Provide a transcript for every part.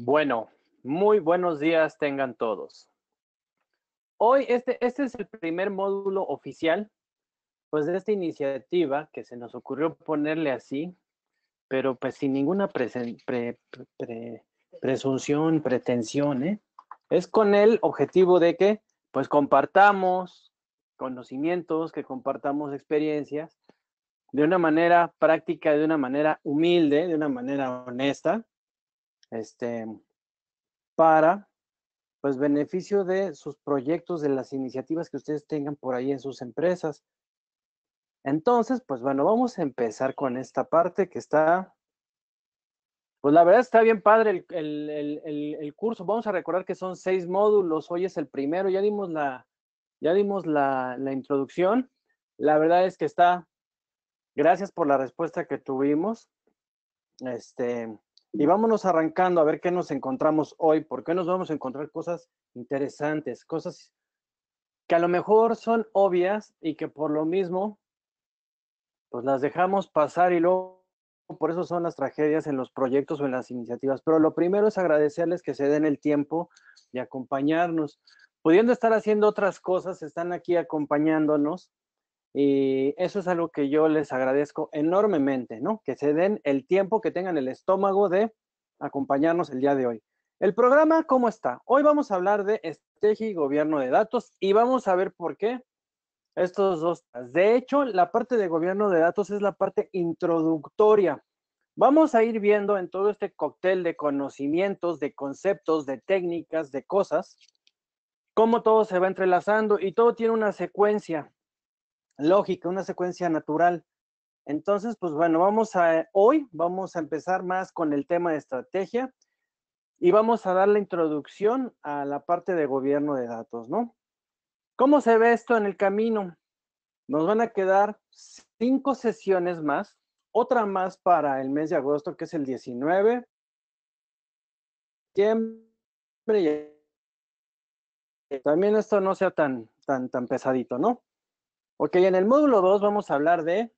Bueno, muy buenos días tengan todos. Hoy este, este es el primer módulo oficial, pues de esta iniciativa que se nos ocurrió ponerle así, pero pues sin ninguna presunción, pretensión, ¿eh? Es con el objetivo de que pues compartamos conocimientos, que compartamos experiencias de una manera práctica, de una manera humilde, de una manera honesta, este, para, pues, beneficio de sus proyectos, de las iniciativas que ustedes tengan por ahí en sus empresas. Entonces, pues, bueno, vamos a empezar con esta parte que está, pues, la verdad está bien padre el, curso. Vamos a recordar que son seis módulos, hoy es el primero, ya dimos la, ya dimos la, la introducción. La verdad es que está, gracias por la respuesta que tuvimos. Este, y vámonos arrancando a ver qué nos encontramos hoy, porque nos vamos a encontrar cosas interesantes, cosas que a lo mejor son obvias y que por lo mismo, pues las dejamos pasar y luego, por eso son las tragedias en los proyectos o en las iniciativas. Pero lo primero es agradecerles que se den el tiempo de acompañarnos. Pudiendo estar haciendo otras cosas, están aquí acompañándonos y eso es algo que yo les agradezco enormemente, ¿no? Que se den el tiempo, que tengan el estómago de acompañarnos el día de hoy. El programa, ¿cómo está? Hoy vamos a hablar de estrategia y gobierno de datos y vamos a ver por qué estos dos. De hecho, la parte de gobierno de datos es la parte introductoria. Vamos a ir viendo en todo este cóctel de conocimientos, de conceptos, de técnicas, de cosas, cómo todo se va entrelazando y todo tiene una secuencia lógica, una secuencia natural. Entonces, pues bueno, vamos a, hoy vamos a empezar más con el tema de estrategia y vamos a dar la introducción a la parte de gobierno de datos, ¿no? ¿Cómo se ve esto en el camino? Nos van a quedar cinco sesiones más, otra más para el mes de agosto, que es el 19, También esto no sea tan, tan, tan pesadito, ¿no? Ok, en el módulo 2 vamos a hablar de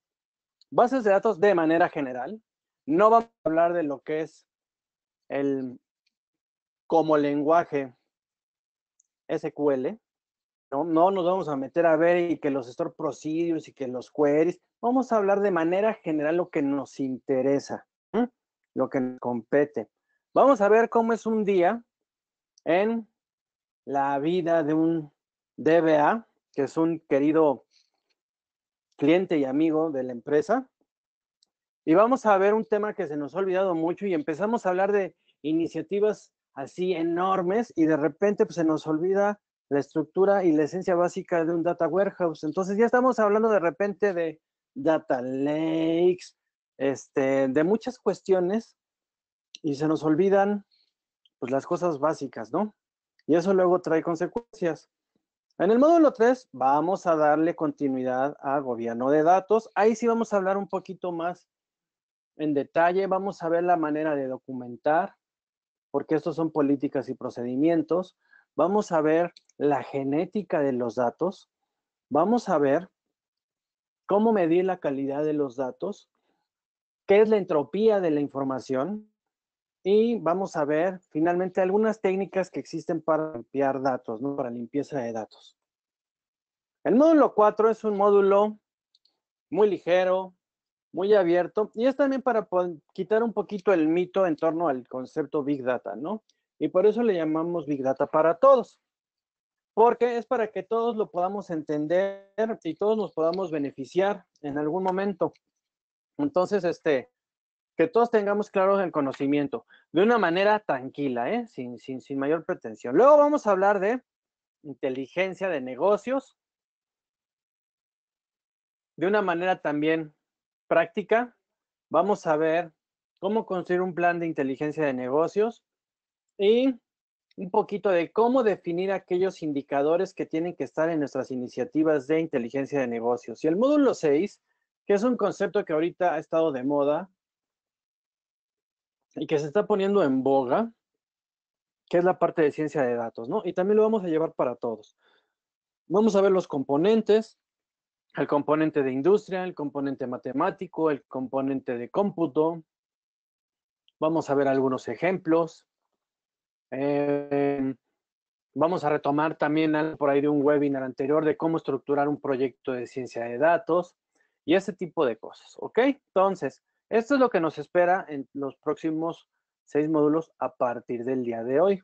bases de datos de manera general. No vamos a hablar de lo que es el como lenguaje SQL. No, no nos vamos a meter a ver y que los store procedures y que los queries. Vamos a hablar de manera general lo que nos interesa, lo que nos compete. Vamos a ver cómo es un día en la vida de un DBA, que es un querido cliente y amigo de la empresa. Y vamos a ver un tema que se nos ha olvidado mucho y empezamos a hablar de iniciativas así enormes y de repente pues, se nos olvida la estructura y la esencia básica de un data warehouse. Entonces ya estamos hablando de repente de data lakes, este, de muchas cuestiones y se nos olvidan pues, las cosas básicas, ¿no? Y eso luego trae consecuencias. En el módulo 3 vamos a darle continuidad a gobierno de datos. Ahí sí vamos a hablar un poquito más en detalle. Vamos a ver la manera de documentar, porque estos son políticas y procedimientos. Vamos a ver la genética de los datos. Vamos a ver cómo medir la calidad de los datos, qué es la entropía de la información, y vamos a ver finalmente algunas técnicas que existen para limpiar datos, ¿no? para limpieza de datos. El módulo 4 es un módulo muy ligero, muy abierto, y es también para quitar un poquito el mito en torno al concepto Big Data, ¿no? Y por eso le llamamos Big Data para todos, porque es para que todos lo podamos entender y todos nos podamos beneficiar en algún momento. Entonces, este, que todos tengamos claro el conocimiento, de una manera tranquila, ¿eh? sin, sin mayor pretensión. Luego vamos a hablar de inteligencia de negocios, de una manera también práctica. Vamos a ver cómo construir un plan de inteligencia de negocios y un poquito de cómo definir aquellos indicadores que tienen que estar en nuestras iniciativas de inteligencia de negocios. Y el módulo 6, que es un concepto que ahorita ha estado de moda, y que se está poniendo en boga, que es la parte de ciencia de datos, ¿no? Y también lo vamos a llevar para todos. Vamos a ver los componentes, el componente de industria, el componente matemático, el componente de cómputo. Vamos a ver algunos ejemplos. Em, vamos a retomar también algo por ahí de un webinar anterior de cómo estructurar un proyecto de ciencia de datos y ese tipo de cosas, ¿ok? Entonces, esto es lo que nos espera en los próximos seis módulos a partir del día de hoy.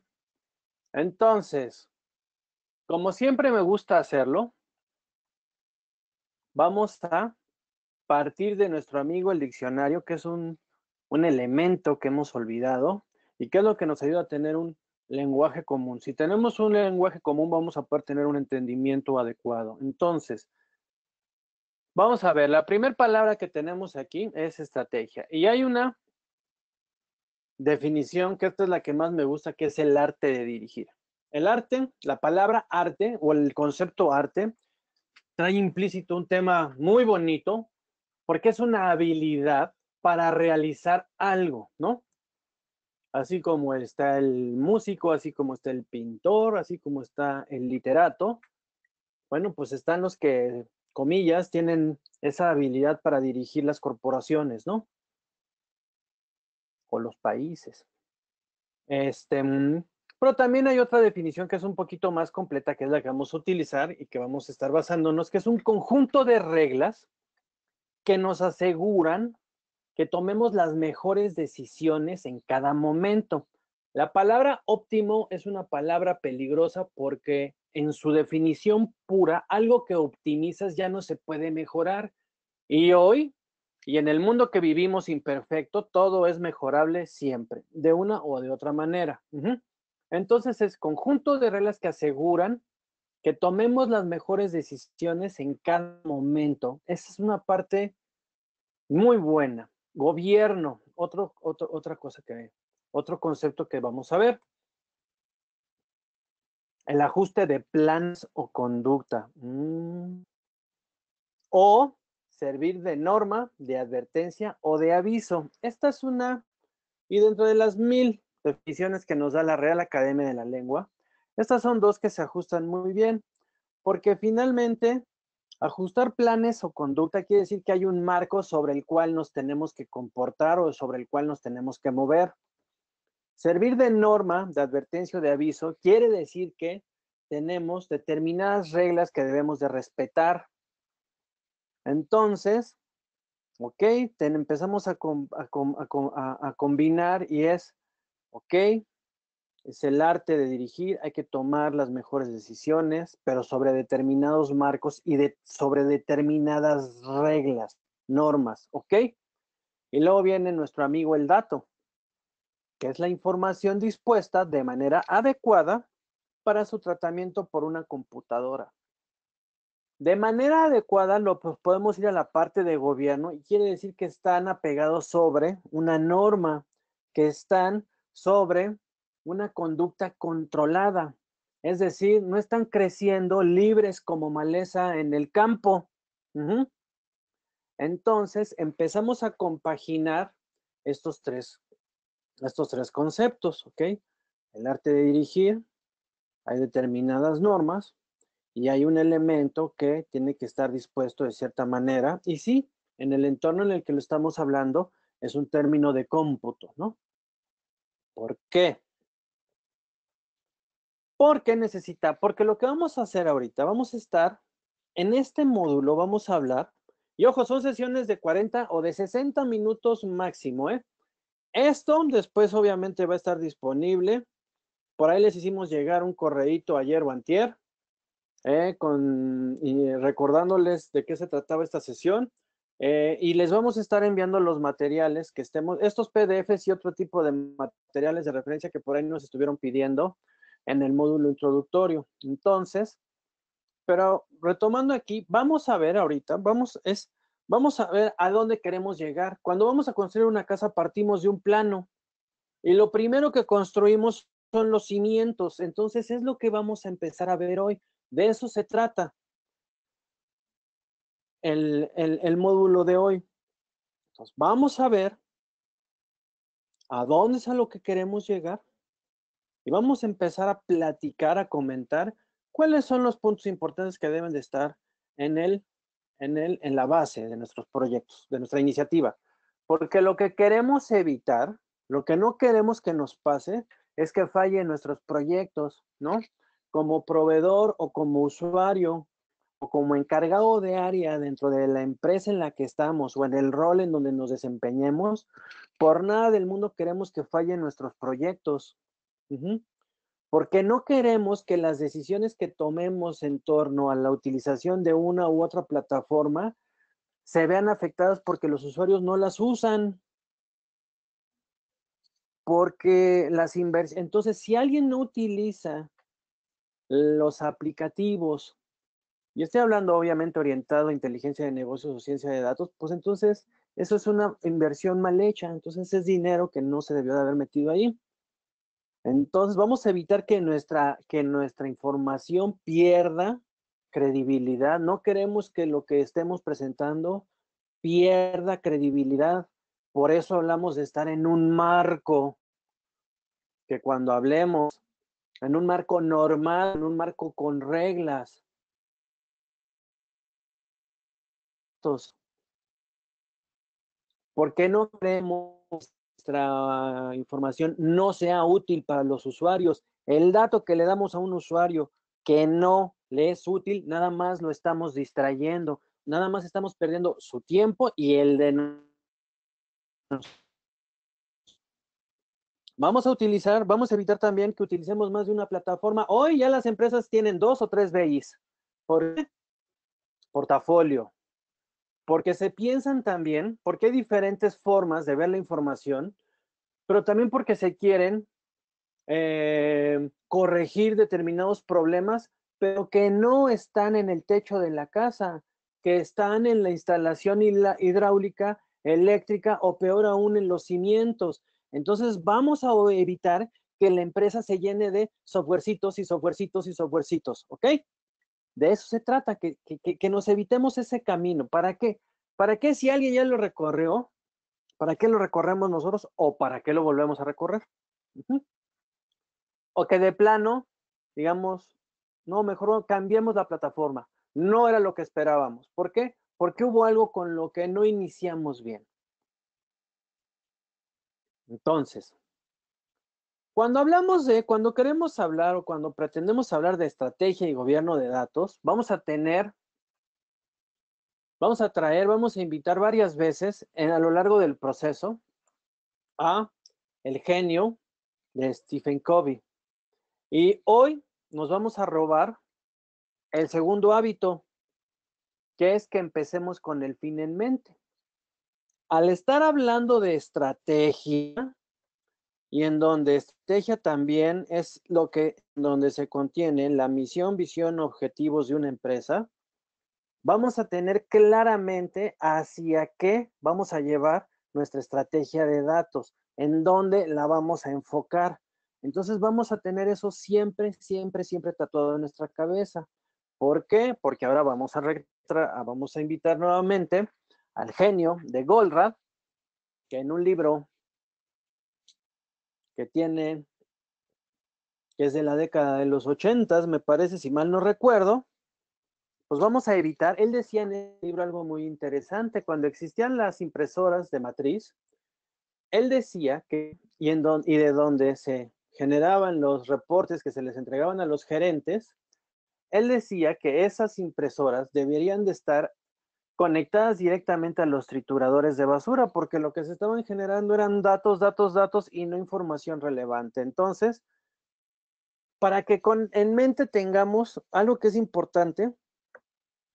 Entonces, como siempre me gusta hacerlo, vamos a partir de nuestro amigo el diccionario, que es un, un elemento que hemos olvidado y que es lo que nos ayuda a tener un lenguaje común. Si tenemos un lenguaje común, vamos a poder tener un entendimiento adecuado. Entonces, Vamos a ver, la primera palabra que tenemos aquí es estrategia. Y hay una definición, que esta es la que más me gusta, que es el arte de dirigir. El arte, la palabra arte o el concepto arte, trae implícito un tema muy bonito, porque es una habilidad para realizar algo, ¿no? Así como está el músico, así como está el pintor, así como está el literato. Bueno, pues están los que comillas, tienen esa habilidad para dirigir las corporaciones, ¿no? O los países. Este, mm, pero también hay otra definición que es un poquito más completa, que es la que vamos a utilizar y que vamos a estar basándonos, que es un conjunto de reglas que nos aseguran que tomemos las mejores decisiones en cada momento. La palabra óptimo es una palabra peligrosa porque en su definición pura, algo que optimizas ya no se puede mejorar. Y hoy, y en el mundo que vivimos imperfecto, todo es mejorable siempre, de una o de otra manera. Entonces es conjunto de reglas que aseguran que tomemos las mejores decisiones en cada momento. Esa es una parte muy buena. Gobierno, otra cosa que otro concepto que vamos a ver. El ajuste de planes o conducta. Mm, o servir de norma, de advertencia o de aviso. Esta es una, y dentro de las mil definiciones que nos da la Real Academia de la Lengua, estas son dos que se ajustan muy bien, porque finalmente ajustar planes o conducta quiere decir que hay un marco sobre el cual nos tenemos que comportar o sobre el cual nos tenemos que mover. Servir de norma, de advertencia o de aviso, quiere decir que tenemos determinadas reglas que debemos de respetar. Entonces, ok, empezamos a, a, combinar y es, ok, es el arte de dirigir, hay que tomar las mejores decisiones, pero sobre determinados marcos y de, sobre determinadas reglas, normas, ok. Y luego viene nuestro amigo el dato que es la información dispuesta de manera adecuada para su tratamiento por una computadora. De manera adecuada, lo, podemos ir a la parte de gobierno y quiere decir que están apegados sobre una norma, que están sobre una conducta controlada. Es decir, no están creciendo libres como maleza en el campo. Entonces, empezamos a compaginar estos tres estos tres conceptos, ¿ok? El arte de dirigir, hay determinadas normas y hay un elemento que tiene que estar dispuesto de cierta manera. Y sí, en el entorno en el que lo estamos hablando es un término de cómputo, ¿no? ¿Por qué? Porque necesita, porque lo que vamos a hacer ahorita, vamos a estar en este módulo, vamos a hablar, y ojo, son sesiones de 40 o de 60 minutos máximo, ¿eh? esto después obviamente va a estar disponible. Por ahí les hicimos llegar un correíto ayer o antier, eh, con, recordándoles de qué se trataba esta sesión. Eh, y les vamos a estar enviando los materiales que estemos, estos PDFs y otro tipo de materiales de referencia que por ahí nos estuvieron pidiendo en el módulo introductorio. Entonces, pero retomando aquí, vamos a ver ahorita, vamos, es vamos a ver a dónde queremos llegar. Cuando vamos a construir una casa partimos de un plano y lo primero que construimos son los cimientos. Entonces es lo que vamos a empezar a ver hoy. De eso se trata el, módulo de hoy. vamos a ver a dónde es a lo que queremos llegar y vamos a empezar a platicar, a comentar cuáles son los puntos importantes que deben de estar en el en, en la base de nuestros proyectos, de nuestra iniciativa. Porque lo que queremos evitar, lo que no queremos que nos pase, es que fallen nuestros proyectos, ¿no? Como proveedor o como usuario o como encargado de área dentro de la empresa en la que estamos o en el rol en donde nos desempeñemos, por nada del mundo queremos que fallen nuestros proyectos porque no queremos que las decisiones que tomemos en torno a la utilización de una u otra plataforma se vean afectadas porque los usuarios no las usan. Porque las inversiones, entonces si alguien no utiliza los aplicativos, y estoy hablando obviamente orientado a inteligencia de negocios o ciencia de datos, pues entonces eso es una inversión mal hecha, entonces es dinero que no se debió de haber metido ahí. Entonces vamos a evitar que nuestra, que nuestra información pierda credibilidad. No queremos que lo que estemos presentando pierda credibilidad. Por eso hablamos de estar en un marco, que cuando hablemos, en un marco normal, en un marco con reglas. ¿Por qué no creemos? nuestra información no sea útil para los usuarios. El dato que le damos a un usuario que no le es útil, nada más lo estamos distrayendo, nada más estamos perdiendo su tiempo y el de Vamos a utilizar, vamos a evitar también que utilicemos más de una plataforma. Hoy ya las empresas tienen dos o tres BIs. ¿Por Portafolio, porque se piensan también, porque hay diferentes formas de ver la información, pero también porque se quieren eh, corregir determinados problemas, pero que no están en el techo de la casa, que están en la instalación hidráulica, eléctrica o peor aún en los cimientos. Entonces vamos a evitar que la empresa se llene de softwarecitos y softwarecitos y softwarecitos, ¿ok? De eso se trata, que, nos evitemos ese camino. ¿Para qué? ¿Para qué si alguien ya lo recorrió? ¿Para qué lo recorremos nosotros o para qué lo volvemos a recorrer? O que de plano, digamos, no, mejor cambiemos la plataforma. No era lo que esperábamos. ¿Por qué? Porque hubo algo con lo que no iniciamos bien. Entonces, cuando hablamos de, cuando queremos hablar o cuando pretendemos hablar de estrategia y gobierno de datos, vamos a tener, vamos a traer, vamos a invitar varias veces a lo largo del proceso a el genio de Stephen Covey. Y hoy nos vamos a robar el segundo hábito, que es que empecemos con el fin en mente. Al estar hablando de estrategia, y en donde estrategia también es lo que, donde se contiene la misión, visión, objetivos de una empresa, vamos a tener claramente hacia qué vamos a llevar nuestra estrategia de datos, en dónde la vamos a enfocar. Entonces vamos a tener eso siempre, siempre, siempre tatuado en nuestra cabeza. ¿Por qué? Porque ahora vamos a, vamos a invitar nuevamente al genio de Goldratt, que en un libro que tiene, que es de la década de los ochentas, me parece, si mal no recuerdo, pues vamos a evitar, él decía en el libro algo muy interesante, cuando existían las impresoras de matriz, él decía que, y, de dónde se generaban los reportes que se les entregaban a los gerentes, él decía que esas impresoras deberían de estar conectadas directamente a los trituradores de basura, porque lo que se estaban generando eran datos, datos, datos y no información relevante. Entonces, para que con, en mente tengamos algo que es importante,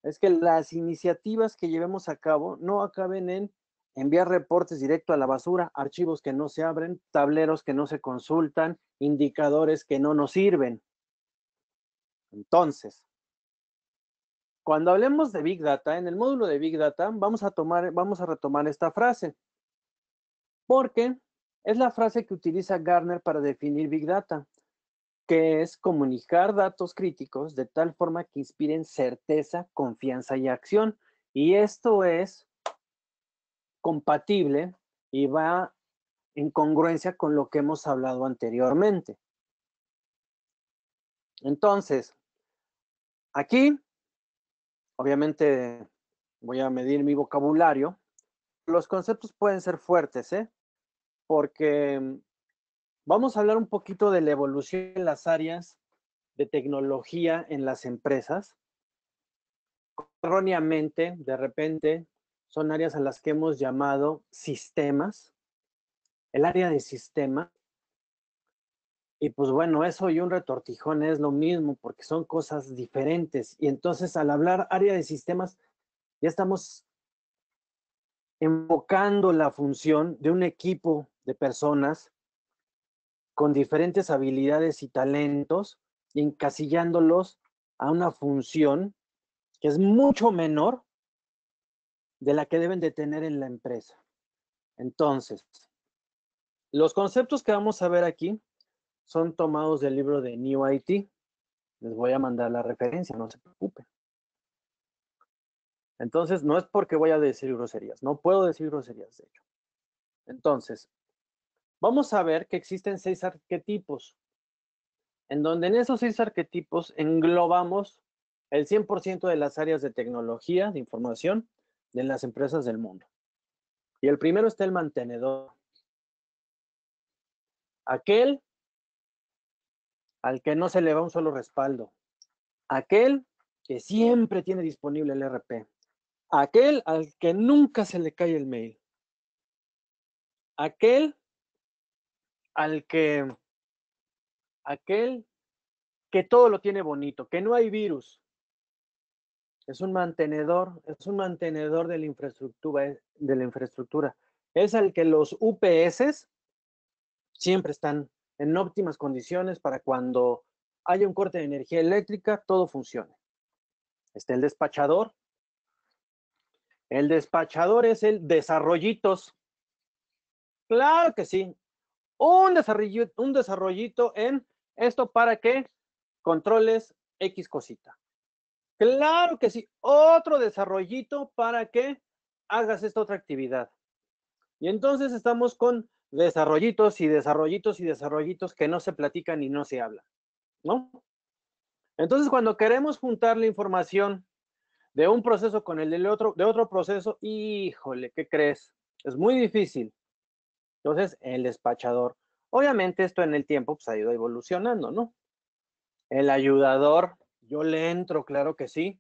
es que las iniciativas que llevemos a cabo no acaben en enviar reportes directo a la basura, archivos que no se abren, tableros que no se consultan, indicadores que no nos sirven. Entonces, cuando hablemos de Big Data, en el módulo de Big Data, vamos a, tomar, vamos a retomar esta frase, porque es la frase que utiliza Garner para definir Big Data, que es comunicar datos críticos de tal forma que inspiren certeza, confianza y acción. Y esto es compatible y va en congruencia con lo que hemos hablado anteriormente. Entonces, aquí obviamente voy a medir mi vocabulario. Los conceptos pueden ser fuertes, ¿eh? Porque vamos a hablar un poquito de la evolución en las áreas de tecnología en las empresas. Erróneamente, de repente, son áreas a las que hemos llamado sistemas. El área de sistemas y pues bueno, eso y un retortijón es lo mismo porque son cosas diferentes. Y entonces al hablar área de sistemas, ya estamos enfocando la función de un equipo de personas con diferentes habilidades y talentos y encasillándolos a una función que es mucho menor de la que deben de tener en la empresa. Entonces, los conceptos que vamos a ver aquí son tomados del libro de New IT. Les voy a mandar la referencia, no se preocupen. Entonces, no es porque voy a decir groserías, no puedo decir groserías, de hecho. Entonces, vamos a ver que existen seis arquetipos, en donde en esos seis arquetipos englobamos el 100% de las áreas de tecnología, de información, de las empresas del mundo. Y el primero está el mantenedor. Aquel al que no se le va un solo respaldo, aquel que siempre tiene disponible el RP, aquel al que nunca se le cae el mail, aquel al que, aquel que todo lo tiene bonito, que no hay virus, es un mantenedor, es un mantenedor de la infraestructura, eh, de la infraestructura. Es el que los UPS siempre están en óptimas condiciones para cuando haya un corte de energía eléctrica, todo funcione. Está el despachador. El despachador es el desarrollitos. Claro que sí. Un desarrollito, un desarrollito en esto para que controles X cosita. Claro que sí. Otro desarrollito para que hagas esta otra actividad. Y entonces estamos con desarrollitos y desarrollitos y desarrollitos que no se platican y no se hablan, ¿no? Entonces, cuando queremos juntar la información de un proceso con el del otro, de otro proceso, híjole, ¿qué crees? Es muy difícil. Entonces, el despachador. Obviamente, esto en el tiempo se pues, ha ido evolucionando, ¿no? El ayudador, yo le entro, claro que sí.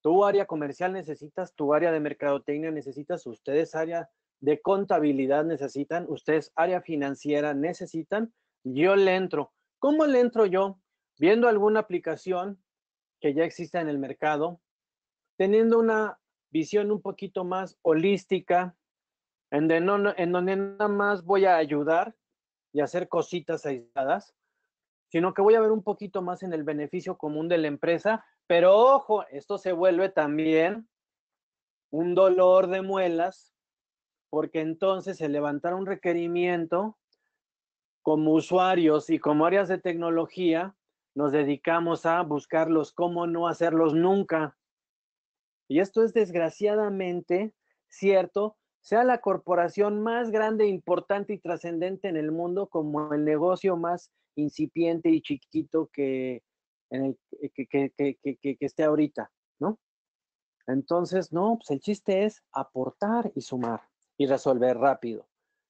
Tu área comercial necesitas, tu área de mercadotecnia necesitas, ustedes área de contabilidad necesitan, ustedes área financiera necesitan, yo le entro. ¿Cómo le entro yo? Viendo alguna aplicación que ya exista en el mercado, teniendo una visión un poquito más holística, en, en donde nada más voy a ayudar y hacer cositas aisladas, sino que voy a ver un poquito más en el beneficio común de la empresa, pero ojo, esto se vuelve también un dolor de muelas porque entonces se levantar un requerimiento como usuarios y como áreas de tecnología, nos dedicamos a buscarlos cómo no hacerlos nunca. Y esto es desgraciadamente cierto, sea la corporación más grande, importante y trascendente en el mundo, como el negocio más incipiente y chiquito eh, que, que, esté ahorita, ¿no? Entonces, no, pues el chiste es aportar y sumar y resolver rápido.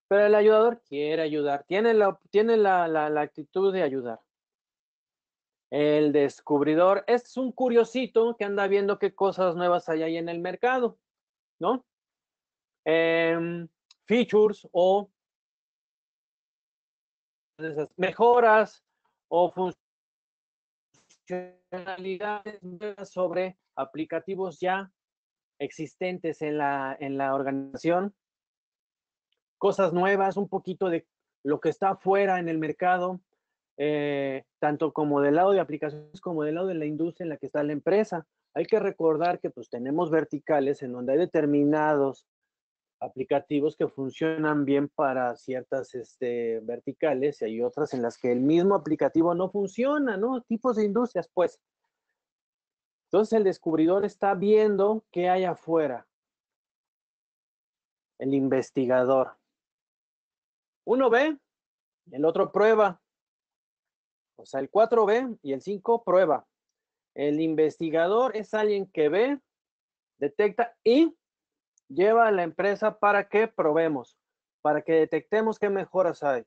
Pero el ayudador quiere ayudar, tiene la, tiene la, actitud de ayudar. El descubridor es un curiosito que anda viendo qué cosas nuevas hay ahí en el mercado, ¿no? Em, features o mejoras o funcionalidades sobre aplicativos ya existentes en la, en la organización cosas nuevas, un poquito de lo que está afuera en el mercado, eh, tanto como del lado de aplicaciones como del lado de la industria en la que está la empresa. Hay que recordar que pues tenemos verticales en donde hay determinados aplicativos que funcionan bien para ciertas este, verticales y hay otras en las que el mismo aplicativo no funciona, ¿no? Tipos de industrias, pues. Entonces el descubridor está viendo qué hay afuera. El investigador. Uno ve, el otro prueba. O sea, el 4 ve y el 5 prueba. El investigador es alguien que ve, detecta y lleva a la empresa para que probemos, para que detectemos qué mejoras hay.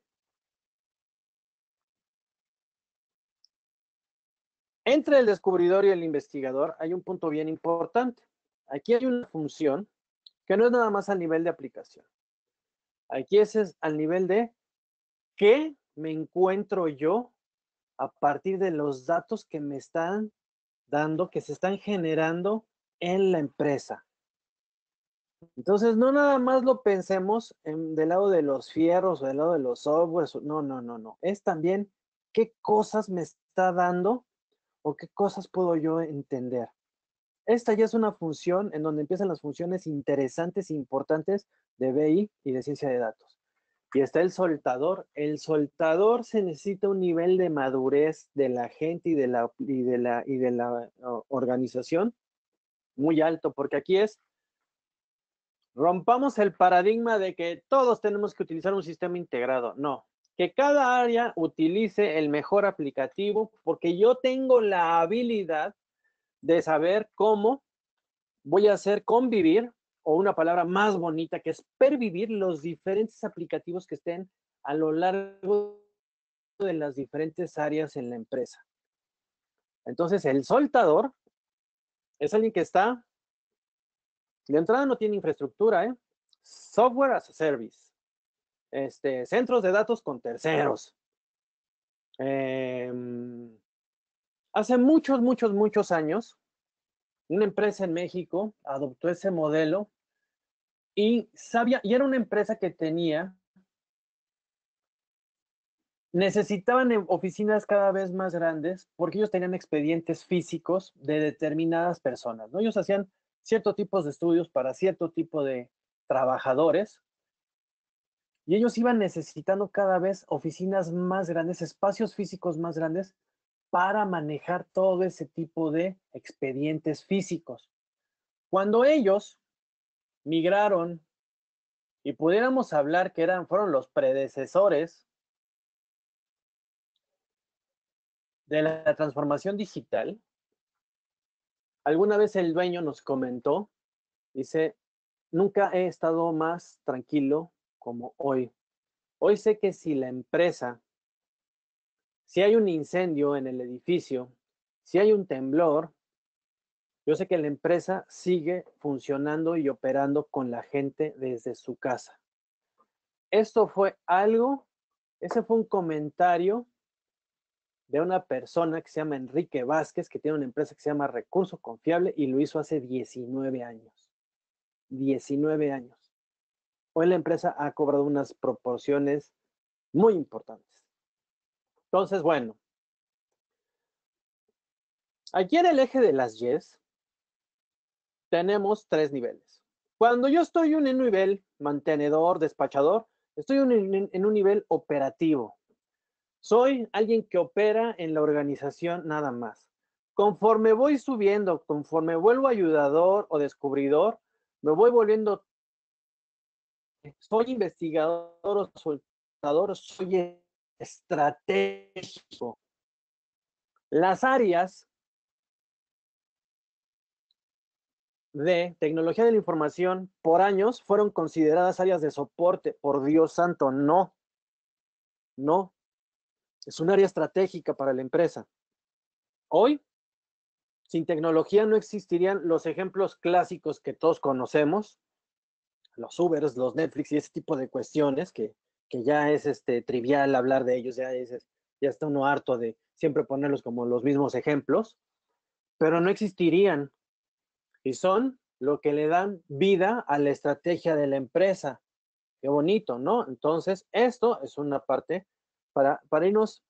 Entre el descubridor y el investigador hay un punto bien importante. Aquí hay una función que no es nada más a nivel de aplicación. Aquí ese es al nivel de qué me encuentro yo a partir de los datos que me están dando, que se están generando en la empresa. Entonces, no nada más lo pensemos del lado de los fierros o del lado de los softwares, no, no, no, no. Es también qué cosas me está dando o qué cosas puedo yo entender. Esta ya es una función en donde empiezan las funciones interesantes e importantes de BI y de ciencia de datos. Y está el soltador. El soltador se necesita un nivel de madurez de la gente y de la, de la, y de la organización muy alto, porque aquí es, rompamos el paradigma de que todos tenemos que utilizar un sistema integrado. No, que cada área utilice el mejor aplicativo, porque yo tengo la habilidad de saber cómo voy a hacer convivir, o una palabra más bonita que es pervivir los diferentes aplicativos que estén a lo largo de las diferentes áreas en la empresa. Entonces, el soltador es alguien que está, de entrada no tiene infraestructura, ¿eh? software as a service, este, centros de datos con terceros, eh, Hace muchos, muchos, muchos años, una empresa en México adoptó ese modelo y sabía, y era una empresa que tenía, necesitaban em, oficinas cada vez más grandes porque ellos tenían expedientes físicos de determinadas personas, ¿no? Ellos hacían cierto tipos de estudios para cierto tipo de trabajadores y ellos iban necesitando cada vez oficinas más grandes, espacios físicos más grandes para manejar todo ese tipo de expedientes físicos. Cuando ellos migraron y pudiéramos hablar que eran, fueron los predecesores de la transformación digital, alguna vez el dueño nos comentó, dice, nunca he estado más tranquilo como hoy. Hoy sé que si la empresa si hay un incendio en el edificio, si hay un temblor, yo sé que la empresa sigue funcionando y operando con la gente desde su casa. Esto fue algo, ese fue un comentario de una persona que se llama Enrique Vázquez, que tiene una empresa que se llama Recurso Confiable y lo hizo hace 19 años. 19 años. Hoy la empresa ha cobrado unas proporciones muy importantes. Entonces, bueno, aquí en el eje de las yes tenemos tres niveles. Cuando yo estoy en un nivel mantenedor, despachador, estoy en un nivel operativo. Soy alguien que opera en la organización nada más. Conforme voy subiendo, conforme vuelvo ayudador o descubridor, me voy volviendo, soy investigador o soltador, soy estratégico. Las áreas de tecnología de la información por años fueron consideradas áreas de soporte. Por Dios santo, no. No. Es un área estratégica para la empresa. Hoy, sin tecnología no existirían los ejemplos clásicos que todos conocemos, los Ubers, los Netflix y ese tipo de cuestiones que que ya es este, trivial hablar de ellos, ya, es, ya está uno harto de siempre ponerlos como los mismos ejemplos, pero no existirían y son lo que le dan vida a la estrategia de la empresa. Qué bonito, ¿no? Entonces, esto es una parte para, para irnos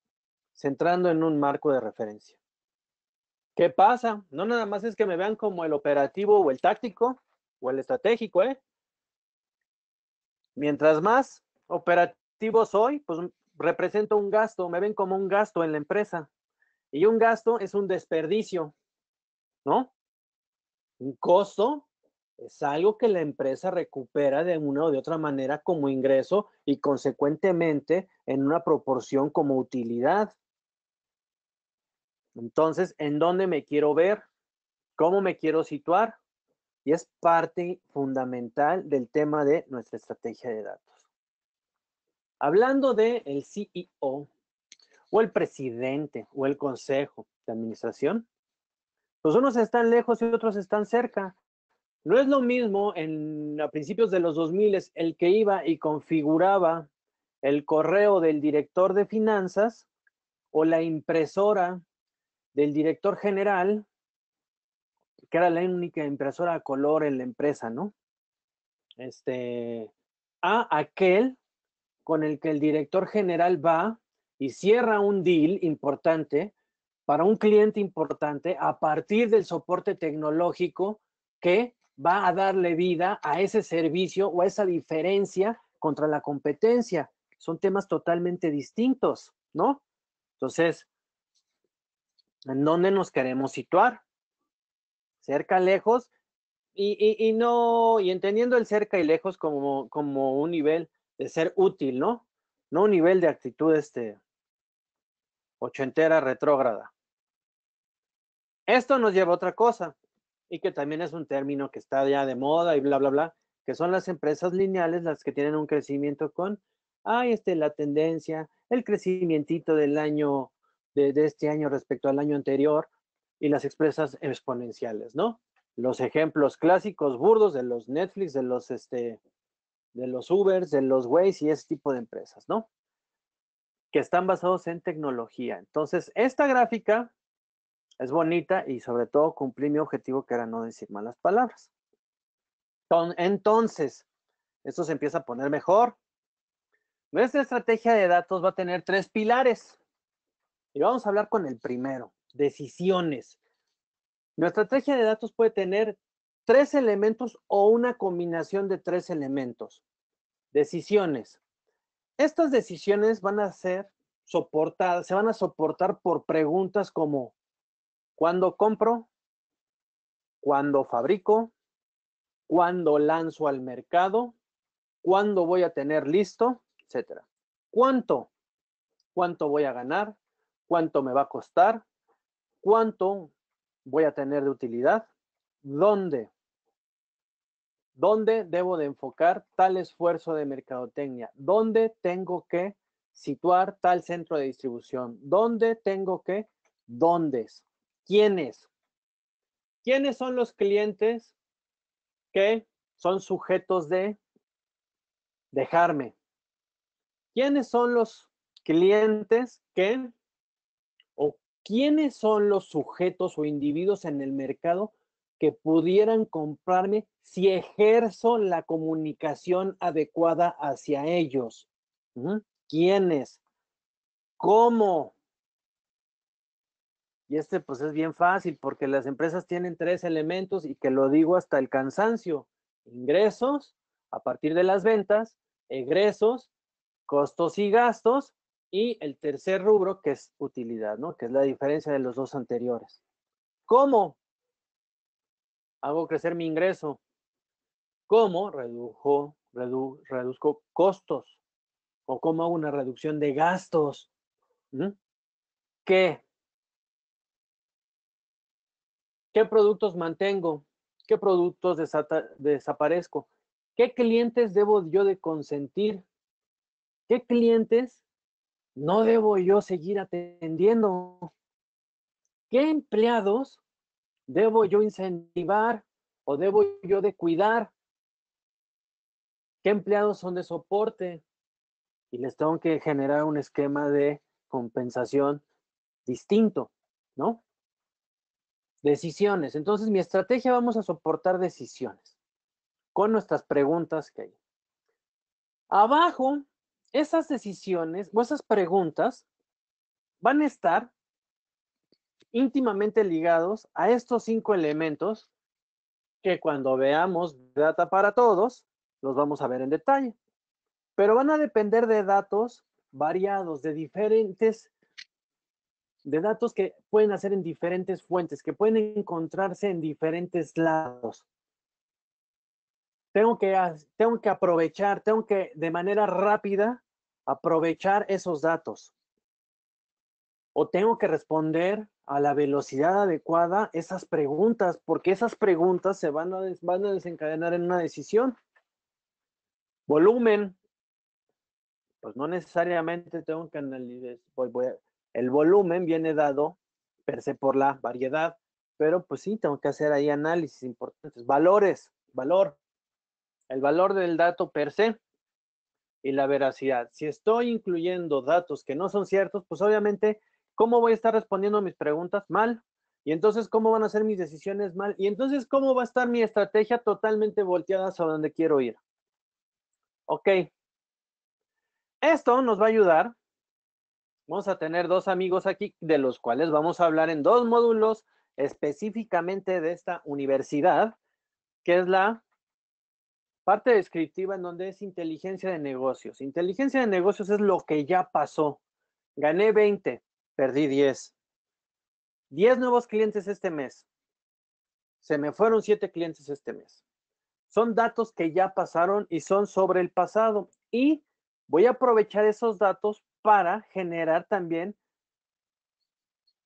centrando en un marco de referencia. ¿Qué pasa? No nada más es que me vean como el operativo o el táctico o el estratégico, ¿eh? Mientras más operativo soy, pues represento un gasto, me ven como un gasto en la empresa. Y un gasto es un desperdicio, ¿no? Un costo es algo que la empresa recupera de una o de otra manera como ingreso y consecuentemente en una proporción como utilidad. Entonces, ¿en dónde me quiero ver? ¿Cómo me quiero situar? Y es parte fundamental del tema de nuestra estrategia de datos. Hablando de el CEO o el presidente o el consejo de administración, pues unos están lejos y otros están cerca. No es lo mismo en, a principios de los 2000 el que iba y configuraba el correo del director de finanzas o la impresora del director general, que era la única impresora a color en la empresa, ¿no? Este, a aquel con el que el director general va y cierra un deal importante para un cliente importante a partir del soporte tecnológico que va a darle vida a ese servicio o a esa diferencia contra la competencia. Son temas totalmente distintos, ¿no? Entonces, ¿en dónde nos queremos situar? ¿Cerca, lejos? Y, no, y entendiendo el cerca y lejos como, como un nivel de ser útil, ¿no? No un nivel de actitud este ochentera retrógrada. Esto nos lleva a otra cosa, y que también es un término que está ya de moda y bla, bla, bla, que son las empresas lineales las que tienen un crecimiento con, ay, este, la tendencia, el crecimiento del año, de, de, este año respecto al año anterior, y las expresas exponenciales, ¿no? Los ejemplos clásicos burdos de los Netflix, de los, este, de los Ubers, de los Waze y ese tipo de empresas, ¿no? Que están basados en tecnología. Entonces, esta gráfica es bonita y sobre todo cumplí mi objetivo que era no decir malas palabras. Entonces, esto se empieza a poner mejor. Nuestra estrategia de datos va a tener tres pilares. Y vamos a hablar con el primero, decisiones. Nuestra estrategia de datos puede tener tres elementos o una combinación de tres elementos. Decisiones. Estas decisiones van a ser soportadas, se van a soportar por preguntas como ¿cuándo compro? ¿Cuándo fabrico? ¿Cuándo lanzo al mercado? ¿Cuándo voy a tener listo? Etcétera. ¿Cuánto? ¿Cuánto voy a ganar? ¿Cuánto me va a costar? ¿Cuánto voy a tener de utilidad? ¿Dónde? ¿Dónde debo de enfocar tal esfuerzo de mercadotecnia? ¿Dónde tengo que situar tal centro de distribución? ¿Dónde tengo que? ¿Dónde? ¿Quiénes? ¿Quiénes son los clientes que son sujetos de dejarme? ¿Quiénes son los clientes que o quiénes son los sujetos o individuos en el mercado que pudieran comprarme si ejerzo la comunicación adecuada hacia ellos. ¿Quiénes? ¿Cómo? Y este pues es bien fácil porque las empresas tienen tres elementos y que lo digo hasta el cansancio. Ingresos a partir de las ventas, egresos, costos y gastos y el tercer rubro que es utilidad, ¿no? Que es la diferencia de los dos anteriores. ¿Cómo? hago crecer mi ingreso. ¿Cómo redujo, reduzco costos? ¿O cómo hago una reducción de gastos? ¿Mm? ¿Qué? ¿Qué productos mantengo? ¿Qué productos desaparezco? ¿Qué clientes debo yo de consentir? ¿Qué clientes no debo yo seguir atendiendo? ¿Qué empleados ¿Debo yo incentivar o debo yo de cuidar? ¿Qué empleados son de soporte? Y les tengo que generar un esquema de compensación distinto, ¿no? Decisiones. Entonces, mi estrategia vamos a soportar decisiones con nuestras preguntas que hay. Abajo, esas decisiones o esas preguntas van a estar íntimamente ligados a estos cinco elementos que cuando veamos data para todos, los vamos a ver en detalle. Pero van a depender de datos variados, de diferentes, de datos que pueden hacer en diferentes fuentes, que pueden encontrarse en diferentes lados. Tengo que, tengo que aprovechar, tengo que de manera rápida aprovechar esos datos. O tengo que responder a la velocidad adecuada esas preguntas, porque esas preguntas se van a, desencadenar en una decisión. Volumen, pues no necesariamente tengo que analizar, el volumen viene dado per se por la variedad, pero pues sí, tengo que hacer ahí análisis importantes. Valores, valor, el valor del dato per se y la veracidad. Si estoy incluyendo datos que no son ciertos, pues obviamente ¿Cómo voy a estar respondiendo a mis preguntas? Mal. Y entonces, ¿cómo van a ser mis decisiones mal? Y entonces, ¿cómo va a estar mi estrategia totalmente volteada hacia donde quiero ir? Ok. Esto nos va a ayudar. Vamos a tener dos amigos aquí, de los cuales vamos a hablar en dos módulos específicamente de esta universidad, que es la parte descriptiva en donde es inteligencia de negocios. Inteligencia de negocios es lo que ya pasó. Gané 20, perdí 10. 10 nuevos clientes este mes. Se me fueron 7 clientes este mes. Son datos que ya pasaron y son sobre el pasado. Y voy a aprovechar esos datos para generar también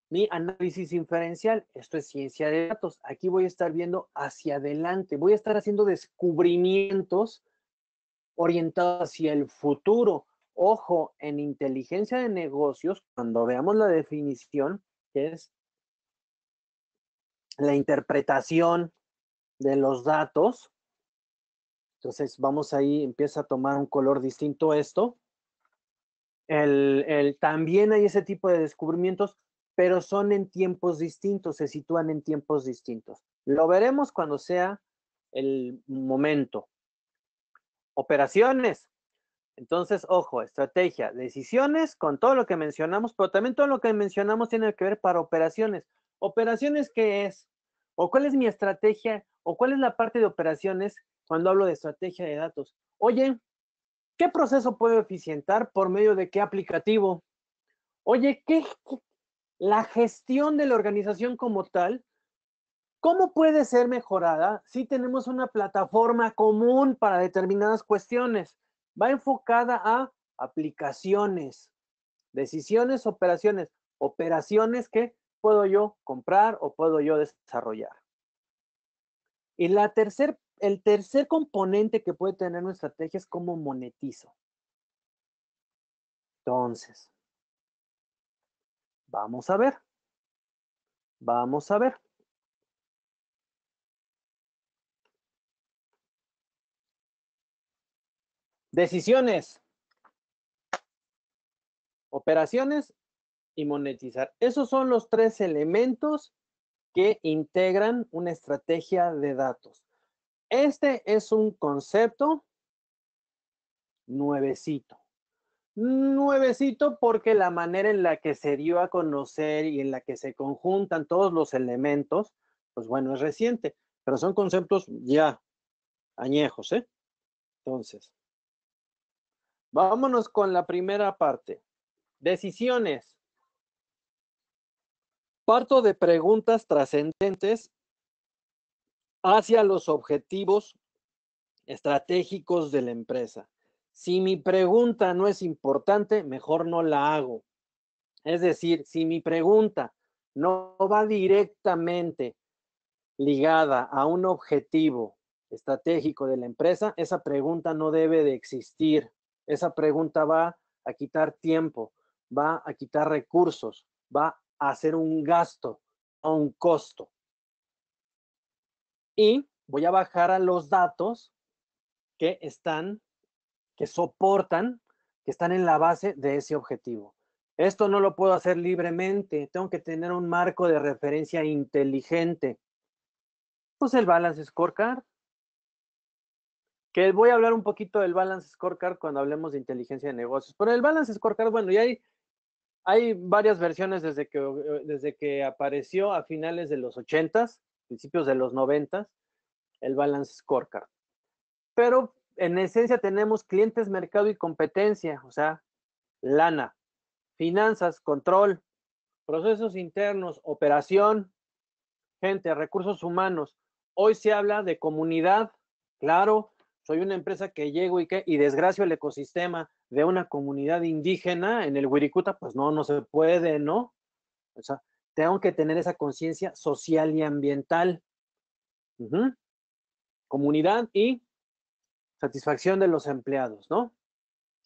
mi análisis inferencial. Esto es ciencia de datos. Aquí voy a estar viendo hacia adelante. Voy a estar haciendo descubrimientos orientados hacia el futuro. Ojo, en inteligencia de negocios, cuando veamos la definición, que es la interpretación de los datos, entonces vamos ahí, empieza a tomar un color distinto esto. también hay ese tipo de descubrimientos, pero son en tiempos distintos, se sitúan en tiempos distintos. Lo veremos cuando sea el momento. Operaciones. Entonces, ojo, estrategia, decisiones con todo lo que mencionamos, pero también todo lo que mencionamos tiene que ver para operaciones. ¿Operaciones qué es? ¿O cuál es mi estrategia? ¿O cuál es la parte de operaciones cuando hablo de estrategia de datos? Oye, ¿qué proceso puedo eficientar por medio de qué aplicativo? Oye, ¿qué, es la gestión de la organización como tal, ¿cómo puede ser mejorada si tenemos una plataforma común para determinadas cuestiones? va enfocada a aplicaciones, decisiones, operaciones, operaciones que puedo yo comprar o puedo yo desarrollar. Y la tercer, el tercer componente que puede tener una estrategia es cómo monetizo. Entonces, vamos a ver. Vamos a ver. Decisiones. Operaciones y monetizar. Esos son los tres elementos que integran una estrategia de datos. Este es un concepto nuevecito. Nuevecito porque la manera en la que se dio a conocer y en la que se conjuntan todos los elementos, pues bueno, es reciente, pero son conceptos ya añejos, ¿eh? Entonces, Vámonos con la primera parte. Decisiones. Parto de preguntas trascendentes hacia los objetivos estratégicos de la empresa. Si mi pregunta no es importante, mejor no la hago. Es decir, si mi pregunta no va directamente ligada a un objetivo estratégico de la empresa, esa pregunta no debe de existir. Esa pregunta va a quitar tiempo, va a quitar recursos, va a hacer un gasto, o un costo. Y voy a bajar a los datos que están, que soportan, que están en la base de ese objetivo. Esto no lo puedo hacer libremente, tengo que tener un marco de referencia inteligente. Pues el Balance Scorecard, que voy a hablar un poquito del Balance Scorecard cuando hablemos de inteligencia de negocios. Pero el Balance Scorecard, bueno, y hay, hay varias versiones desde que, eh, desde que apareció a finales de los 80s, principios de los 90s, el Balance Scorecard. Pero en esencia tenemos clientes, mercado y competencia, o sea, lana, finanzas, control, procesos internos, operación, gente, recursos humanos. Hoy se habla de comunidad, claro, soy una empresa que llego y que y desgracio el ecosistema de una comunidad indígena en el Wirikuta, pues no, no se puede, ¿no? O sea, tengo que tener esa conciencia social y ambiental. Comunidad y satisfacción de los empleados, ¿no?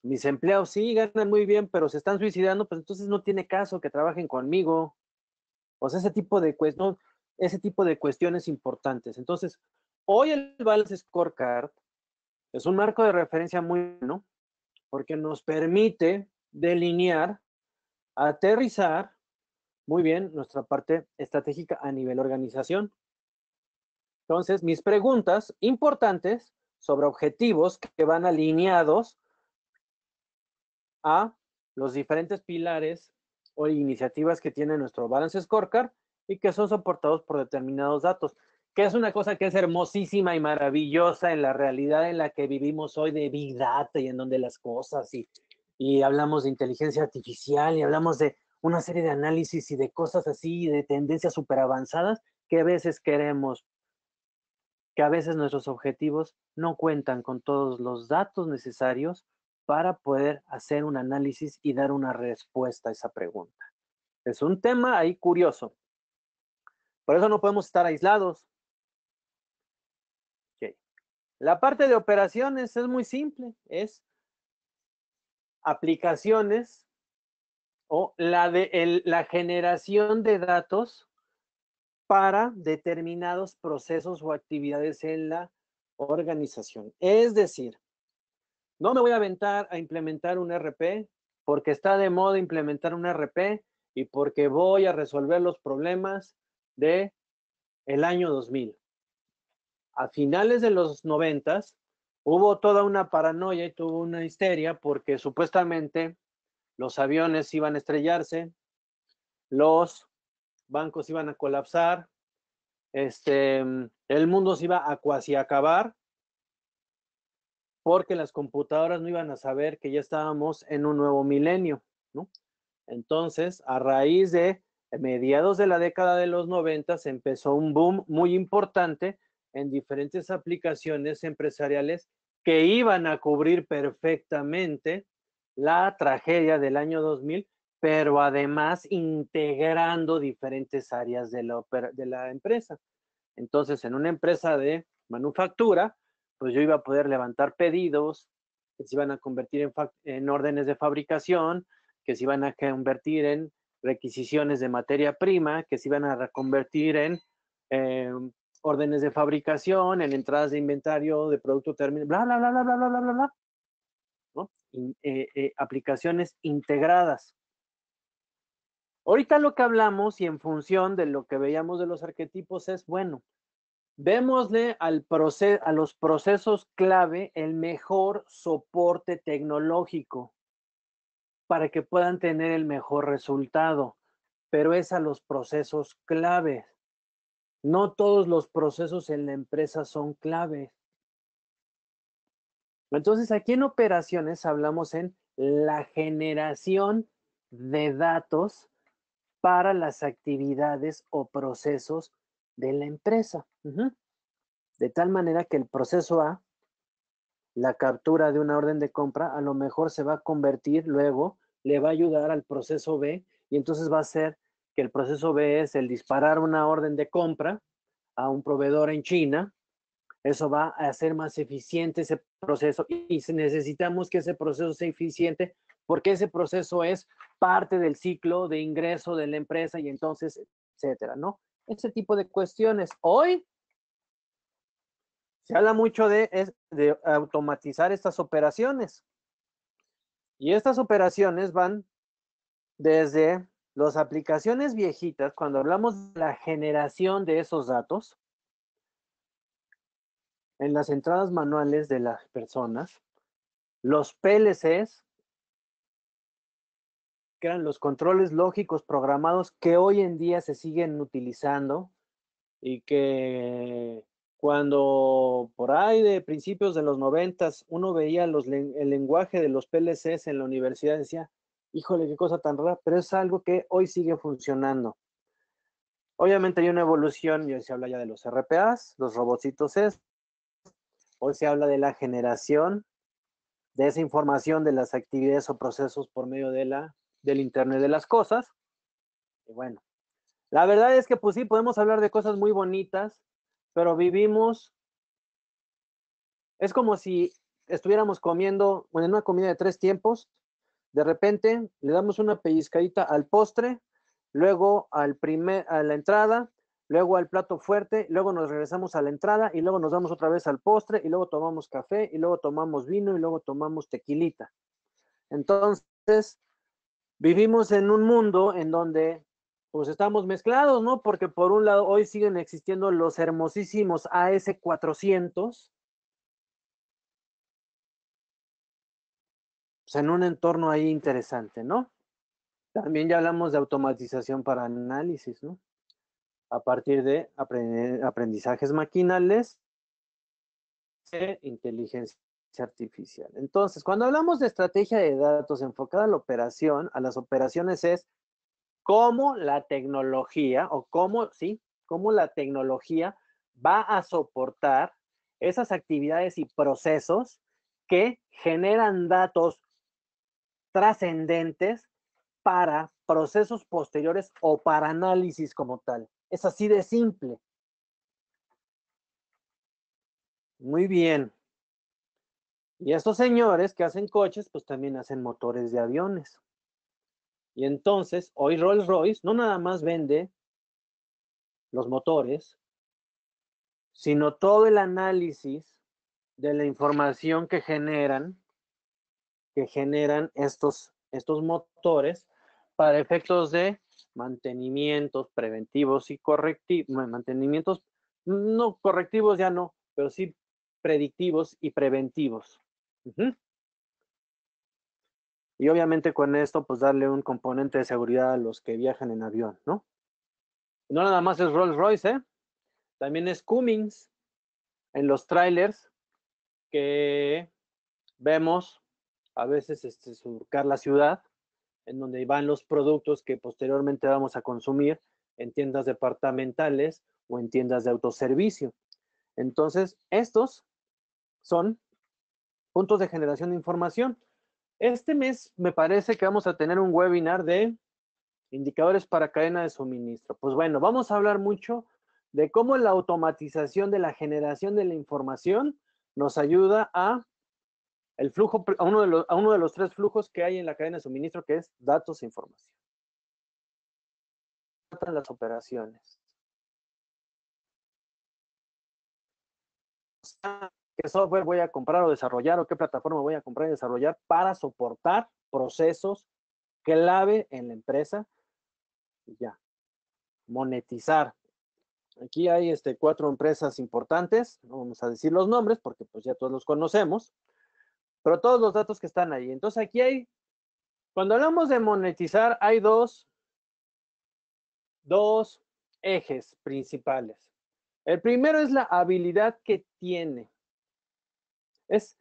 Mis empleados sí ganan muy bien, pero se están suicidando, pues entonces no tiene caso que trabajen conmigo. O sea, ese tipo de cuestiones, ese tipo de cuestiones importantes. Entonces, hoy el Balance Scorecard es un marco de referencia muy bueno porque nos permite delinear, aterrizar muy bien nuestra parte estratégica a nivel organización. Entonces, mis preguntas importantes sobre objetivos que van alineados a los diferentes pilares o iniciativas que tiene nuestro Balance Scorecard y que son soportados por determinados datos que es una cosa que es hermosísima y maravillosa en la realidad en la que vivimos hoy de Big Data y en donde las cosas y, hablamos de inteligencia artificial y hablamos de una serie de análisis y de cosas así, de tendencias súper avanzadas que a veces queremos, que a veces nuestros objetivos no cuentan con todos los datos necesarios para poder hacer un análisis y dar una respuesta a esa pregunta. Es un tema ahí curioso. Por eso no podemos estar aislados, la parte de operaciones es muy simple, es aplicaciones o la, de la generación de datos para determinados procesos o actividades en la organización. Es decir, no me voy a aventar a implementar un RP porque está de moda implementar un RP y porque voy a resolver los problemas de el año 2000 a finales de los noventas hubo toda una paranoia y tuvo una histeria porque supuestamente los aviones iban a estrellarse, los bancos iban a colapsar, este, el mundo se iba a cuasi acabar porque las computadoras no iban a saber que ya estábamos en un nuevo milenio, Entonces, a raíz de mediados de la década de los 90 empezó un boom muy importante en diferentes aplicaciones empresariales que iban a cubrir perfectamente la tragedia del año 2000, pero además integrando diferentes áreas de la, empresa. Entonces, en una empresa de manufactura, pues yo iba a poder levantar pedidos que se iban a convertir en, órdenes de fabricación, que se iban a convertir en requisiciones de materia prima, que se iban a convertir en em, órdenes de fabricación, en entradas de inventario, de producto terminado, bla, bla, bla, bla, bla, bla, bla, bla, ¿no? Eh, eh, aplicaciones integradas. Ahorita lo que hablamos y en función de lo que veíamos de los arquetipos es, bueno, vémosle al a los procesos clave el mejor soporte tecnológico para que puedan tener el mejor resultado, pero es a los procesos claves. No todos los procesos en la empresa son claves. Entonces, aquí en operaciones hablamos en la generación de datos para las actividades o procesos de la empresa. De tal manera que el proceso A, la captura de una orden de compra, a lo mejor se va a convertir luego, le va a ayudar al proceso B y entonces va a ser que el proceso B es el disparar una orden de compra a un proveedor en China. Eso va a hacer más eficiente ese proceso y necesitamos que ese proceso sea eficiente porque ese proceso es parte del ciclo de ingreso de la empresa y entonces, etcétera, ¿no? Ese tipo de cuestiones. Hoy se habla mucho de, de automatizar estas operaciones. Y estas operaciones van desde las aplicaciones viejitas, cuando hablamos de la generación de esos datos, en las entradas manuales de las personas, los PLCs, que eran los controles lógicos programados que hoy en día se siguen utilizando y que cuando por ahí de principios de los noventas uno veía los, el lenguaje de los PLCs en la universidad, decía, híjole, qué cosa tan rara, pero es algo que hoy sigue funcionando. Obviamente hay una evolución, y hoy se habla ya de los RPAs, los robotitos hoy se habla de la generación de esa información de las actividades o procesos por medio de la, del Internet de las Cosas. Y bueno, la verdad es que pues sí, podemos hablar de cosas muy bonitas, pero vivimos, es como si estuviéramos comiendo, bueno, en una comida de tres tiempos, de repente le damos una pellizcadita al postre, luego al primer, a la entrada, luego al plato fuerte, luego nos regresamos a la entrada y luego nos damos otra vez al postre y luego tomamos café y luego tomamos vino y luego tomamos tequilita. Entonces, vivimos en un mundo en donde pues estamos mezclados, ¿no? Porque por un lado hoy siguen existiendo los hermosísimos AS400, en un entorno ahí interesante, ¿no? También ya hablamos de automatización para análisis, ¿no? A partir de aprendizajes maquinales e inteligencia artificial. Entonces, cuando hablamos de estrategia de datos enfocada a la operación, a las operaciones es cómo la tecnología o cómo, sí, cómo la tecnología va a soportar esas actividades y procesos que generan datos trascendentes para procesos posteriores o para análisis como tal. Es así de simple. Muy bien. Y estos señores que hacen coches, pues también hacen motores de aviones. Y entonces, hoy Rolls Royce no nada más vende los motores, sino todo el análisis de la información que generan que generan estos, estos motores para efectos de mantenimientos preventivos y correctivos, mantenimientos no correctivos ya no, pero sí predictivos y preventivos. Y obviamente con esto, pues darle un componente de seguridad a los que viajan en avión, ¿no? No nada más es Rolls Royce, ¿eh? También es Cummings en los trailers que vemos a veces este, surcar la ciudad, en donde van los productos que posteriormente vamos a consumir en tiendas departamentales o en tiendas de autoservicio. Entonces, estos son puntos de generación de información. Este mes me parece que vamos a tener un webinar de indicadores para cadena de suministro. Pues bueno, vamos a hablar mucho de cómo la automatización de la generación de la información nos ayuda a el flujo, a uno, de los, a uno de los tres flujos que hay en la cadena de suministro, que es datos e información. Las operaciones. ¿Qué software voy a comprar o desarrollar o qué plataforma voy a comprar y desarrollar para soportar procesos clave en la empresa? ya. Monetizar. Aquí hay este, cuatro empresas importantes, no vamos a decir los nombres porque pues ya todos los conocemos pero todos los datos que están ahí. Entonces aquí hay, cuando hablamos de monetizar, hay dos, dos ejes principales. El primero es la habilidad que tiene. Es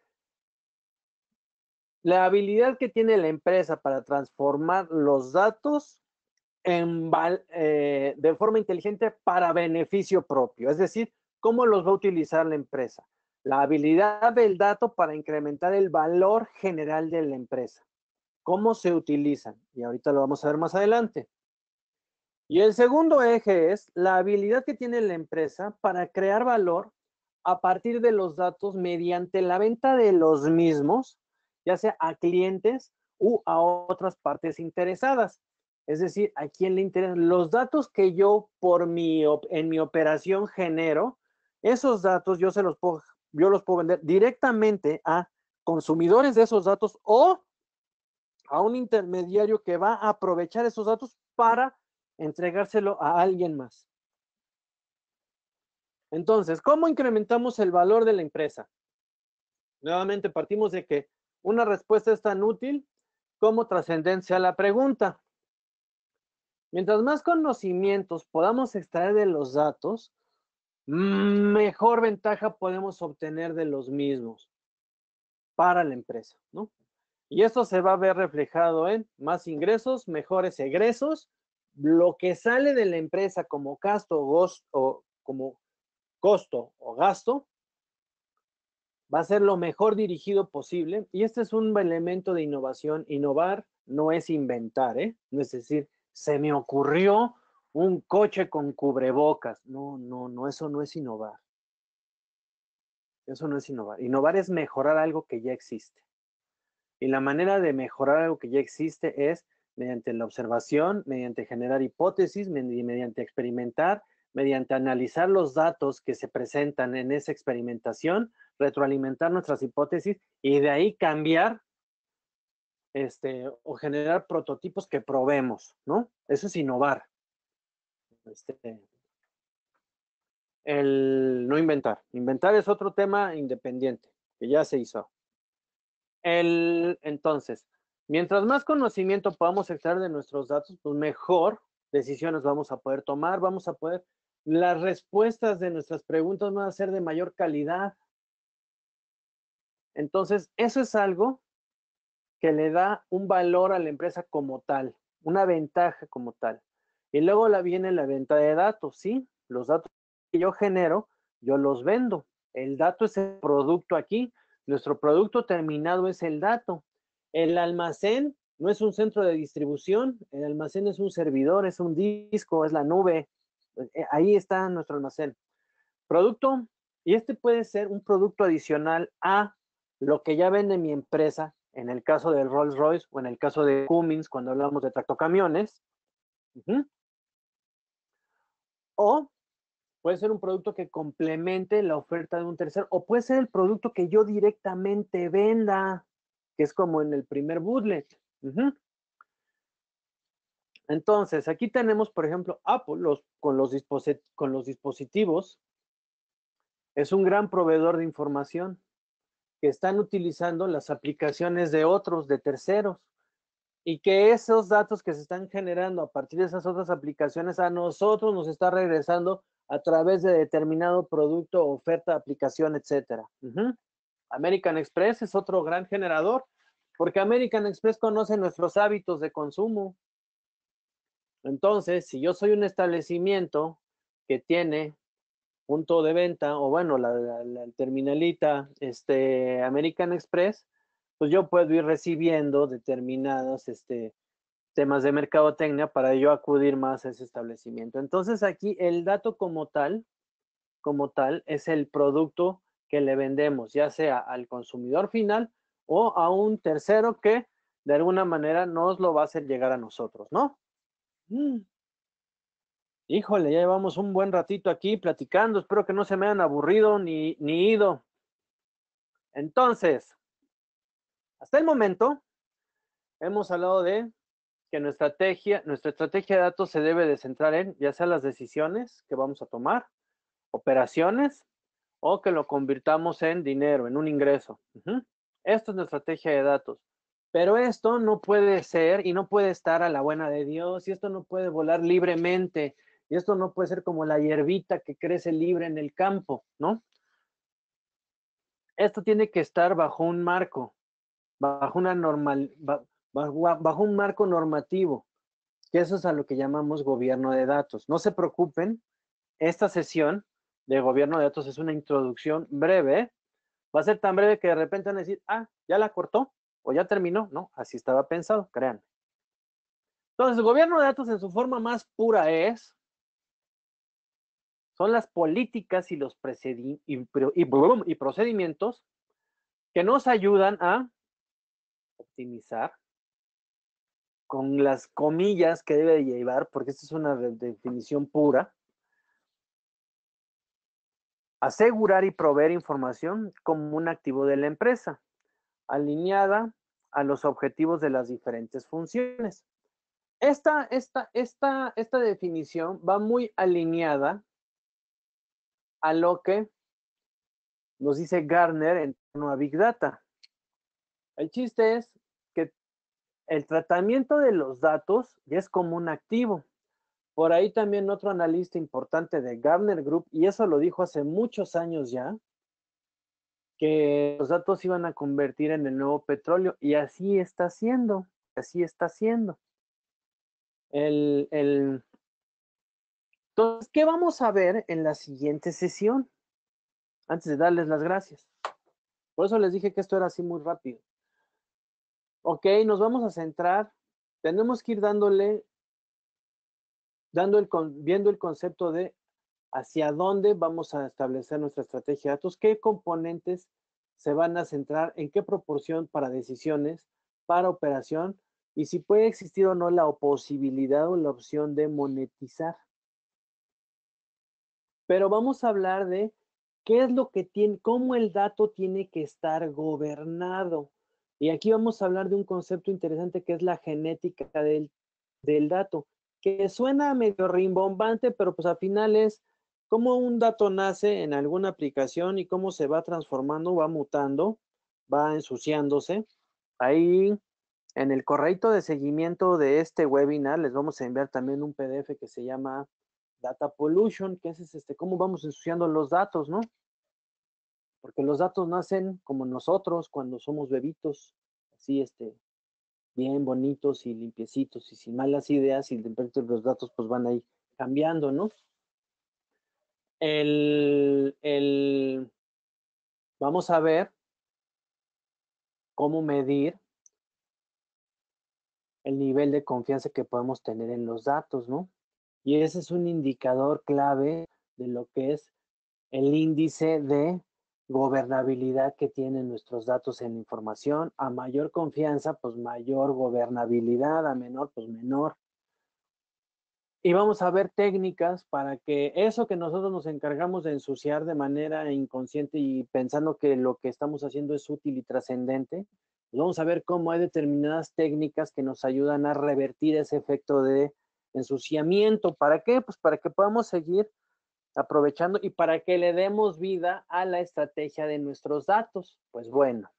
la habilidad que tiene la empresa para transformar los datos en, eh, de forma inteligente para beneficio propio. Es decir, cómo los va a utilizar la empresa la habilidad del dato para incrementar el valor general de la empresa. ¿Cómo se utilizan? Y ahorita lo vamos a ver más adelante. Y el segundo eje es la habilidad que tiene la empresa para crear valor a partir de los datos mediante la venta de los mismos, ya sea a clientes u a otras partes interesadas. Es decir, a quién le interesan los datos que yo por mi, en mi operación genero, esos datos yo se los puedo yo los puedo vender directamente a consumidores de esos datos o a un intermediario que va a aprovechar esos datos para entregárselo a alguien más. Entonces, ¿cómo incrementamos el valor de la empresa? Nuevamente partimos de que una respuesta es tan útil como trascendencia a la pregunta. Mientras más conocimientos podamos extraer de los datos, mejor ventaja podemos obtener de los mismos para la empresa, ¿no? Y esto se va a ver reflejado en más ingresos, mejores egresos, lo que sale de la empresa como gasto o, como costo o gasto va a ser lo mejor dirigido posible. Y este es un elemento de innovación. Innovar no es inventar, ¿eh? No es decir, se me ocurrió un coche con cubrebocas. No, no, no, eso no es innovar. Eso no es innovar. Innovar es mejorar algo que ya existe. Y la manera de mejorar algo que ya existe es mediante la observación, mediante generar hipótesis, mediante experimentar, mediante analizar los datos que se presentan en esa experimentación, retroalimentar nuestras hipótesis y de ahí cambiar este, o generar prototipos que probemos, ¿no? Eso es innovar. Este, el no inventar. Inventar es otro tema independiente que ya se hizo. El, entonces, mientras más conocimiento podamos extraer de nuestros datos, pues mejor decisiones vamos a poder tomar, vamos a poder, las respuestas de nuestras preguntas van a ser de mayor calidad. Entonces, eso es algo que le da un valor a la empresa como tal, una ventaja como tal. Y luego la viene la venta de datos, ¿sí? Los datos que yo genero, yo los vendo. El dato es el producto aquí. Nuestro producto terminado es el dato. El almacén no es un centro de distribución. El almacén es un servidor, es un disco, es la nube. Eh, ahí está nuestro almacén. Producto, y este puede ser un producto adicional a lo que ya vende mi empresa, en el caso del Rolls Royce o en el caso de Cummins, cuando hablamos de tractocamiones o puede ser un producto que complemente la oferta de un tercero, o puede ser el producto que yo directamente venda, que es como en el primer bootlet. Entonces, aquí tenemos, por ejemplo, Apple con, los con los dispositivos. Es un gran proveedor de información que están utilizando las aplicaciones de otros, de terceros y que esos datos que se están generando a partir de esas otras aplicaciones a nosotros nos está regresando a través de determinado producto, oferta, aplicación, etcétera. American Express es otro gran generador, porque American Express conoce nuestros hábitos de consumo. Entonces, si yo soy un establecimiento que tiene punto de venta, o bueno, la, la terminalita este, American Express, pues yo puedo ir recibiendo determinados este, temas de mercadotecnia para yo acudir más a ese establecimiento. Entonces aquí el dato como tal, como tal, es el producto que le vendemos, ya sea al consumidor final o a un tercero que de alguna manera nos lo va a hacer llegar a nosotros, ¿no? Mm. Híjole, ya llevamos un buen ratito aquí platicando, espero que no se me hayan aburrido ni, ni ido. Entonces, hasta el momento, hemos hablado de que nuestra estrategia, nuestra estrategia de datos se debe de centrar en ya sea las decisiones que vamos a tomar, operaciones, o que lo convirtamos en dinero, en un ingreso. Esta Esto es nuestra estrategia de datos. Pero esto no puede ser y no puede estar a la buena de Dios y esto no puede volar libremente y esto no puede ser como la hierbita que crece libre en el campo, ¿no? Esto tiene que estar bajo un marco, bajo, una normal, bajo, un marco normativo, que eso es a lo que llamamos gobierno de datos. No se preocupen, esta sesión de gobierno de datos es una introducción breve, va a ser tan breve que de repente van a decir, ah, ya la cortó o ya terminó. No, así estaba pensado, créanme. Entonces, el gobierno de datos en su forma más pura es, son las políticas y los y, procedimientos que nos ayudan a optimizar con las comillas que debe llevar, porque esta es una definición pura, asegurar y proveer información como un activo de la empresa, alineada a los objetivos de las diferentes funciones. Esta, esta, esta, esta definición va muy alineada a lo que nos dice Garner en torno a Big Data. El chiste es que el tratamiento de los datos es como un activo. Por ahí también otro analista importante de Gartner Group, y eso lo dijo hace muchos años ya, que los datos iban a convertir en el nuevo petróleo, y así está siendo, así está siendo. Entonces, ¿qué vamos a ver en la siguiente sesión? Antes de darles las gracias. Por eso les dije que esto era así muy rápido ok, nos vamos a centrar, tenemos que ir dándole, dando el, viendo el concepto de hacia dónde vamos a establecer nuestra estrategia de datos, qué componentes se van a centrar, en qué proporción para decisiones, para operación, y si puede existir o no la posibilidad o la opción de monetizar. Pero vamos a hablar de qué es lo que tiene, cómo el dato tiene que estar gobernado. Y aquí vamos a hablar de un concepto interesante que es la genética del, dato, que suena medio rimbombante, pero pues al final es cómo un dato nace en alguna aplicación y cómo se va transformando, va mutando, va ensuciándose. Ahí en el correito de seguimiento de este webinar les vamos a enviar también un PDF que se llama Data Pollution, que es este, cómo vamos ensuciando los datos, ¿no? porque los datos nacen como nosotros cuando somos bebitos, así este, bien bonitos y limpiecitos y sin malas ideas y de repente los datos pues van ahí cambiando, ¿no? El, vamos a ver cómo medir el nivel de confianza que podemos tener en los datos, ¿no? Y ese es un indicador clave de lo que es el índice de gobernabilidad que tienen nuestros datos en información. A mayor confianza, pues mayor gobernabilidad, a menor, pues menor. Y vamos a ver técnicas para que eso que nosotros nos encargamos de ensuciar de manera inconsciente y pensando que lo que estamos haciendo es útil y trascendente, pues, vamos a ver cómo hay determinadas técnicas que nos ayudan a revertir ese efecto de ensuciamiento. ¿Para qué? Pues para que podamos seguir aprovechando y para que le demos vida a la estrategia de nuestros datos. Pues bueno.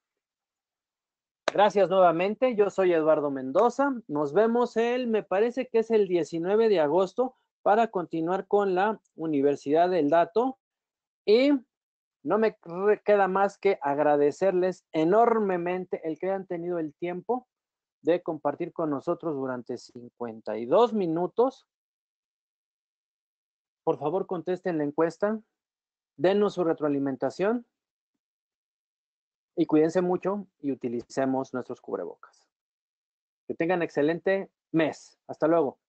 Gracias nuevamente. Yo soy Eduardo Mendoza. Nos vemos el, me parece que es el 19 de agosto para continuar con la Universidad del Dato. Y no me queda más que agradecerles enormemente el que hayan tenido el tiempo de compartir con nosotros durante 52 minutos por favor, contesten la encuesta, denos su retroalimentación y cuídense mucho y utilicemos nuestros cubrebocas. Que tengan excelente mes. Hasta luego.